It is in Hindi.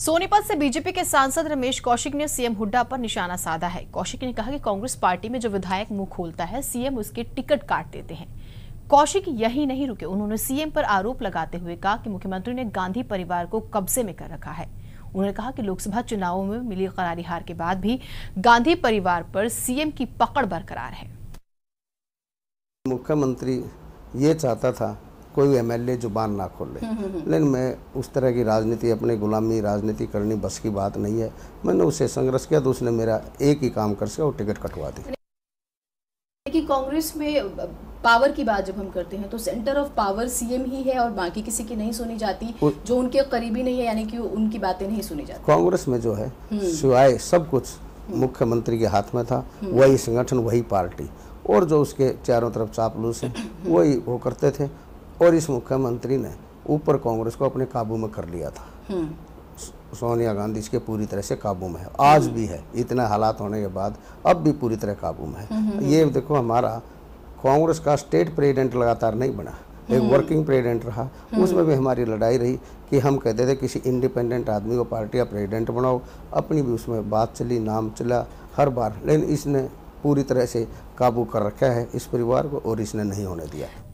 सोनीपत से बीजेपी के सांसद रमेश कौशिक ने सीएम हुड्डा पर निशाना साधा है कौशिक ने कहा कि कांग्रेस पार्टी में जो विधायक मुंह खोलता है सीएम उसके टिकट काट देते हैं कौशिक यही नहीं रुके उन्होंने सीएम पर आरोप लगाते हुए कहा कि मुख्यमंत्री ने गांधी परिवार को कब्जे में कर रखा है उन्होंने कहा कि लोकसभा चुनावों में मिली करारी हार के बाद भी गांधी परिवार पर सीएम की पकड़ बरकरार है मुख्यमंत्री ये चाहता था कोई एमएलए जुबान ना खोले हम्म, हम्म, हम्म। लेकिन मैं उस तरह की राजनीति अपने गुलामी राजनीति करनी बस की बात नहीं है मैंने उससे संघर्ष किया तो उसने मेरा एक ही काम कर सका वो टिकट कटवा दी कि कांग्रेस में पावर की बात जब हम करते हैं तो सेंटर ऑफ पावर सीएम ही है और बाकी किसी की नहीं सुनी जाती जो उनके करीबी नहीं है यानी कि उनकी बातें नहीं सुनी जाती कांग्रेस में जो है सिवाय सब कुछ मुख्यमंत्री के हाथ में था वही संगठन वही पार्टी और जो उसके चारों तरफ चापलूस है वही वो करते थे और इस मुख्यमंत्री ने ऊपर कांग्रेस को अपने काबू में कर लिया था हम्म। सोनिया गांधी इसके पूरी तरह से काबू में है आज भी है इतने हालात होने के बाद अब भी पूरी तरह काबू में है हम्म। ये देखो हमारा कांग्रेस का स्टेट प्रेसिडेंट लगातार नहीं बना एक हम्म। वर्किंग प्रेसिडेंट रहा उसमें भी हमारी लड़ाई रही कि हम कहते थे किसी इंडिपेंडेंट आदमी को पार्टी का प्रेसिडेंट बनाओ अपनी भी उसमें बात चली नाम चला हर बार लेकिन इसने पूरी तरह से काबू कर रखा है इस परिवार को और इसने नहीं होने दिया